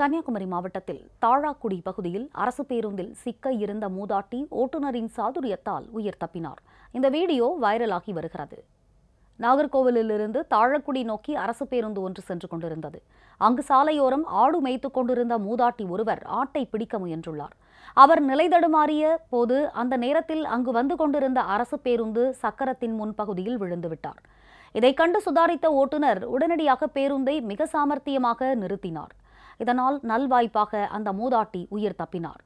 கன்னியாகுமரி மாவட்டத்தில் தாழாக்குடி பகுதியில் அரசு பேருந்தில் சிக்க இருந்த மூதாட்டி ஓட்டுநரின் சாதுரியத்தால் உயிர் தப்பினார் இந்த வீடியோ வைரலாகி வருகிறது நாகர்கோவிலிருந்து தாழக்குடி நோக்கி அரசு பேருந்து ஒன்று சென்று கொண்டிருந்தது அங்கு சாலையோரம் ஆடு மேய்த்து கொண்டிருந்த மூதாட்டி ஒருவர் ஆட்டை பிடிக்க முயன்றுள்ளார் அவர் நிலைதடுமாறிய போது அந்த நேரத்தில் அங்கு வந்து கொண்டிருந்த அரசு பேருந்து சக்கரத்தின் முன்பகுதியில் விழுந்துவிட்டார் இதை கண்டு சுதாரித்த ஓட்டுநர் உடனடியாக பேருந்தை மிக சாமர்த்தியமாக நிறுத்தினார் இதனால் நல்வாய்ப்பாக அந்த மூதாட்டி உயிர் தப்பினார்